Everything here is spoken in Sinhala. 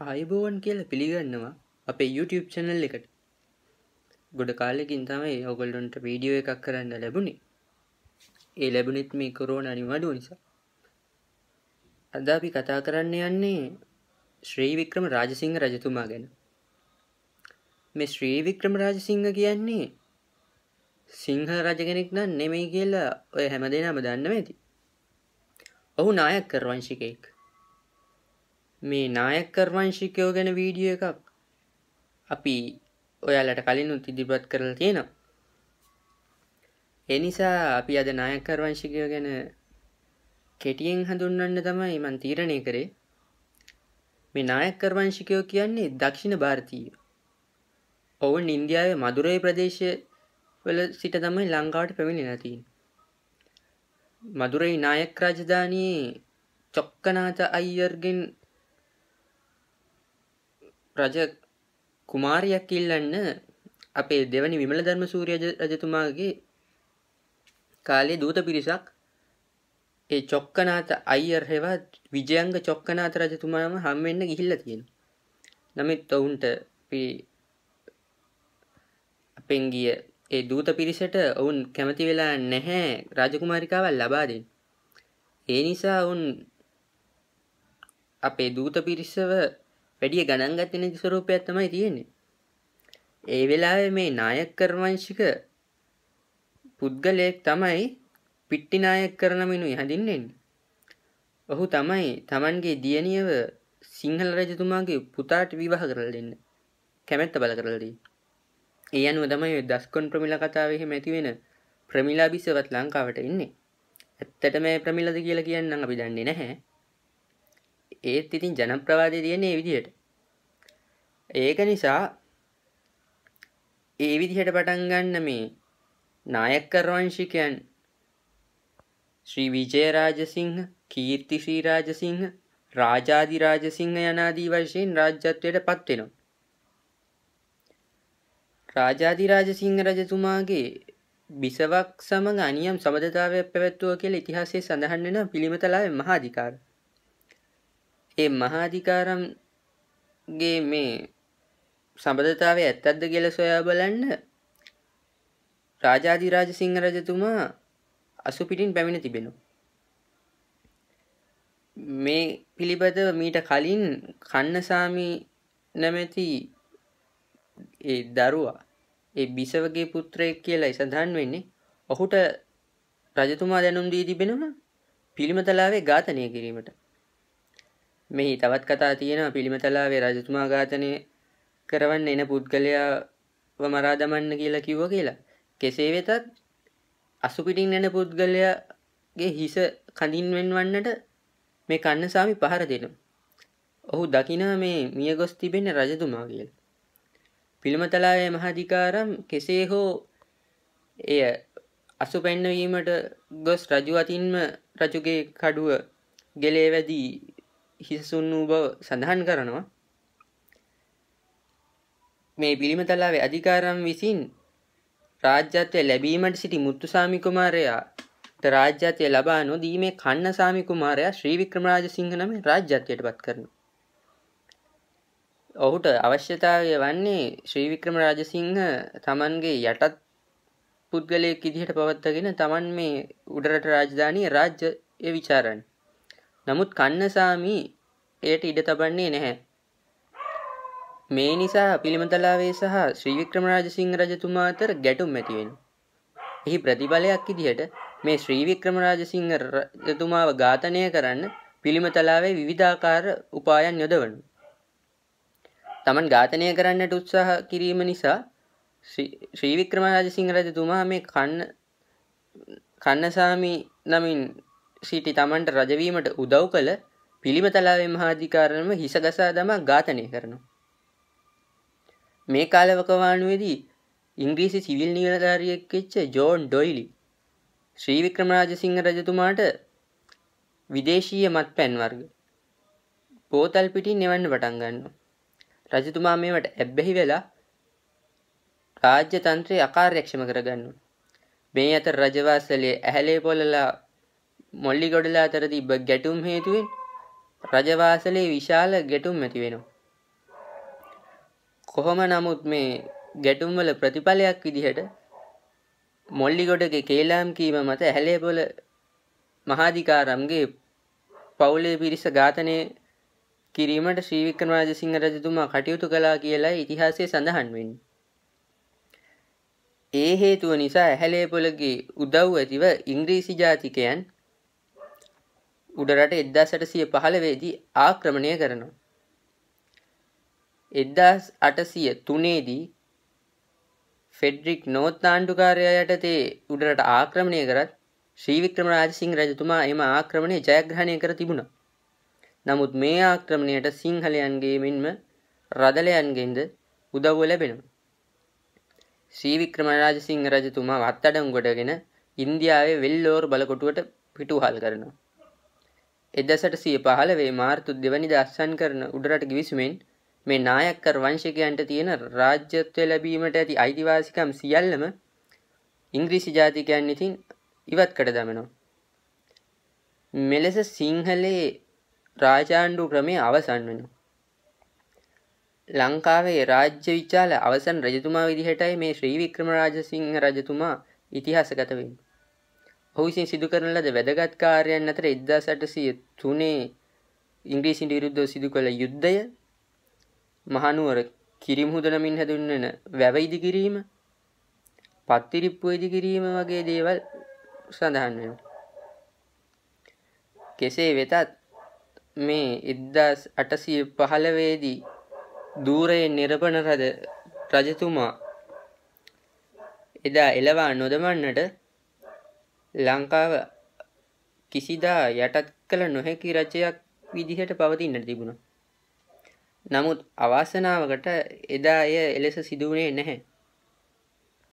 ආයුබෝවන් කියල පිළිගන්නවා අපේ YouTube චැනල් එකට ගොඩ කාලෙකින් තමයි ඔගොල්ලොන්ට වීඩියෝ එකක් කරන්න ලැබුණේ ඒ ලැබුණෙත් මේ කොරෝණ අනිවාඩුව නිසා අද අපි කතා කරන්න යන්නේ ශ්‍රී වික්‍රම රාජසිංහ රජතුමා ගැන මේ ශ්‍රී වික්‍රම රාජසිංහ කියන්නේ සිංහ රජ කෙනෙක් නම් නෙමෙයි කියලා ඔය හැම දෙනාම දන්නව ඇති ඔහු නායක්කර වංශිකයෙක් මේ නායක්කර්වංශිකයෝ ගැන වීඩිය එකක් අපි ඔයාලට කලිනුත් ඉදිරිපත් කරලා තියෙනවා එනිසා අපි අද නායක්කර්වංශිකයෝ ගැන කෙටියෙන් හඳුන්වන්න තමයි මන් තීරණය කරේ මේ නායක්කර්වංශිකයෝ කියන්නේ දක්ෂිණ ಭಾರತೀය ඔවුන් ඉන්දියාවේ මදුරයි ප්‍රදේශය වල සිට තමයි ලංකාවට පැමිණෙලා තියෙන්නේ මදුරයි නායක රාජධානියේ චොක්කනාත අයියර්ගෙන් රජ කුමාරයක් ඉල්ලන්න අපේ දෙවනි විමල ධර්ම සූරිය රජතුමාගේ කාලේ දූත පිරිසක් ඒ චොක්කනාත අයියර් හෙවා විජයංග චොක්කනාත රජතුමාම හම්වෙන්න ගිහිල්ලා තියෙනවා. නමුත් ඔවුන්ට අපෙන් ගිය ඒ දූත පිරිසට ඔවුන් කැමති වෙලා නැහැ රාජකුමාරිකාවල් ලබා දෙන්න. ඒ නිසා ඔවුන් අපේ දූත පිරිසව වැඩිය ගණන් ගන්න නැති ස්වරූපයක් තමයි තියෙන්නේ. ඒ වෙලාවේ මේ නායක කර්මංශික පුද්ගලයෙක් තමයි පිට්ටි නායක කරන මිනුයි හැඳින්වෙන්නේ. ඔහු තමයි Tamanගේ දියණියව සිංහල රජතුමාගේ පුතාට විවාහ කරලා දෙන්න කැමැත්ත බල කරලා දෙයි. ඒ අනුව තමයි දස්කොන් ප්‍රමිලා කතාවේ එහෙම ඇති වෙන ප්‍රමිලා බිසවත් ලංකාවට ඉන්නේ. ඇත්තට මේ ප්‍රමිලාද කියලා කියන්නම් අපි දන්නේ නැහැ. ඒත් ඉතින් ජනප්‍රවාදය තියන්නේ විදිහට ඒක නිසා ඒ විදිහට පටන් ගන්න මේ නායක්කරවංශිකයන් ශ්‍රී විජය රාජසිංහ කීර්ති ශ්‍රී රාජසිංහ රාජාදි රාජසිංහ යනාදී වශයෙන් රාජ්‍යත්වයට පත්වෙනවා. රාජාදි රාජසිංහ රජතුමාගේ බිසවක් සමඟ අනියම් සබඳතාවයක් පැවැත්වුව කියලා ඉතිහාසයේ සඳහන් වෙන පිළිමතලාවේ මහාධිකාරී ඒ මහාධිකාරම්ගේ මේ සබඳතාවේ ඇත්තක්ද කියලා සොයා බලන්න රාජාධිරාජ සිංහ රජතුමා අසු පිටින් පැමිණ තිබෙනවා. මේ පිළිබඳව මීට කලින් කන්නසාමි නැමැති ඒ දරුවා ඒ බිසවගේ පුත්‍රයෙක් කියලායි සඳහන් වෙන්නේ. ඔහුට රජතුමා දැනුම් දී තිබෙනවා පිළිමතලාවේ ඝාතනය කිරීමට. මෙහි තවත් කතා තියෙනවා පිළිමතලාවේ රජතුමා ඝාතනය කරවන්න එන පුද්ගලයාව මරා දමන්න කියලා කිව්ව කියලා. කෙසේ වෙතත් අසුපිටින් එන පුද්ගලයාගේ හිස කඳින් වෙන්වන්නට මේ කන්නසාමි පහර දෙනවා. ඔහු දකිනා මේ මියගොස් තිබෙන රජතුමා කියලා. පිළිමතලාවේ මහාධිකාරම් කෙසේ හෝ එය අසු පැන්නවීමට ගොස් රජු අතින්ම රජුගේ කඩුව ගෙලේ වැදී හිසුන් වූ බව සඳහන් කරනවා මේ පිළිමතලාවේ අධිකාරම් විසින් රාජ්‍යත්වය ලැබීමට සිටි මුත්තුසාමි කුමාරයාට රාජ්‍යත්වය ලබා නොදී මේ කන්නසාමි කුමාරයා ශ්‍රී වික්‍රමරාජසිංහ නමින් රාජ්‍යත්වයට පත් කරනවා. ඔහුට අවශ්‍යතාවය වන්නේ ශ්‍රී වික්‍රමරාජසිංහ තමන්ගේ යටත් පුද්ගලයෙක් විදිහට පවත්වාගෙන තමන් මේ උඩරට රාජධානිය රාජ්‍යය විචාරන්නේ නමුත් කන්නසාමි එයට ඉඩ තබන්නේ නැහැ. මේ නිසා පිළිමතලාවේ සහ ශ්‍රී වික්‍රමරාජසිංහ රජතුමා අතර ගැටුම් ඇති වෙනවා. එහි ප්‍රතිඵලයක් විදිහට මේ ශ්‍රී වික්‍රමරාජසිංහ රජතුමාව ඝාතනය කරන්න පිළිමතලාවේ විවිධාකාර උපායන් යොදවනවා. තමන් ඝාතනය කරන්නට උත්සාහ කිරීම නිසා ශ්‍රී වික්‍රමරාජසිංහ රජතුමා මේ කන්න කන්නසාමි නමින් සිටි තමන්ට රජවීමට උදව් කළ පිළිමතලාවේ මහාධිකාරණම හිසගසා දමා ඝාතනය කරනවා. මේ කාලවකවානුවේදී ඉංග්‍රීසි සිවිල් නිලධාරියෙක් වෙච්ච ජෝන් ඩොයිලි ශ්‍රී වික්‍රමරාජසිංහ රජතුමාට විදේශීය මත්පැන් වර්ග බෝතල් පිටින් නෙවන්න පටන් ගන්නවා. රජතුමා මේවට ඇබ්බැහි වෙලා රාජ්‍ය තන්ත්‍රය අකාර්යක්ෂම කරගන්නවා. මේ අතර රජවාසලේ ඇහැලේ පොළලා මොල්ලිගොඩලා අතර තිබ්බ ගැටුම් හේතුවෙන් රජවාසලේ විශාල ගැටුම් ඇති වෙනවා. කොහොම නමුත් මේ ගැටුම්වල ප්‍රතිඵලයක් විදිහට මොල්ලිගොඩගේ කේලාම් කීම මත ඇහැලේපොල මහාධිකාරම්ගේ පවුලේ පිරිස ඝාතනය කිරීමට ශ්‍රී වික්‍රමරාජසිංහ රජතුමා කටයුතු කළා කියලා ඉතිහාසයේ සඳහන් වෙන්නේ. ඒ හේතුව නිසා ඇහැලේපොලගේ උදව් ඇතිව ඉංග්‍රීසි ජාතිකයන් උඩරට එදදාසට සිය පහළවේදී ආක්‍රමණය කරනවා. එදදාස් අටසිය තුනේදී ෆෙඩ්රික් නෝත් ආණ්ඩුකාරය යටතේ උඩරට ආක්‍රමණය කරත් ශ්‍රීවික්‍රම රාජසිංහ රජතුමා එම ආක්‍රමණය ජයග්‍රහණය කර තිබුණා. නමුත් මේ ආක්‍රමණයට සිංහලයන්ගේ මෙන්ම රදලයන්ගෙන්ද උදව්ව ලැබෙනවා. ශ්‍රීවික්‍රම රාජසිංහ රජතුමා වත්තඩංගොඩගෙන ඉන්දියාවේ වෙල්ලෝර් බලකොටුවට පිටුහල් කරනවා. එදසට සිය පහළවේ මාර්තු දෙවැනි දස්සන් කරන උඩරට ගිවිසුමෙන් මේ නායක්කර් වංශකයන්ට තියෙන රාජ්‍යත්වය ලැබීමට ඇති අයිතිවාසිකම් සියල්ලම ඉංග්‍රීසි ජාතිකයන් ඉතින් ඉවත් කර දමනවා. මෙලෙස සිංහලයේ රාජාණ්ඩු ක්‍රමය අවසන් වෙන. ලංකාවේ රාජ්‍ය විචාල අවසන් රජතුමා විදිහටයි මේ ශ්‍රී වික්‍රම රාජසිංහ රජතුමා ඉතිහාසගත වෙන්නේ. ඔහු විසින් සිදු කරන ලද වැදගත් කාර්යයන් අතර 1803 ඉංග්‍රීසින්ට විරුද්ධව සිදු කළ යුද්ධය මහනුවර කිරිමුහුද නමින් හැඳින්වෙන වැව ඉදි කිරීම පත්තිරිප්පු ඉදි කිරීම වගේ දේවල් සඳහන් වෙනවා. කෙසේ වෙතත් මේ 1815 දී ධූරයේ නිර්පණ රජතුමා එදා එළවා නොදමන්නට ලංකාව කිසිදා යටත් කළ නොහැකි රජයක් විදිහට පවතින්නට තිබුණා. නමුත් අවාසනාවකට එදා එය එලෙස සිදුවුණේ නැහැ.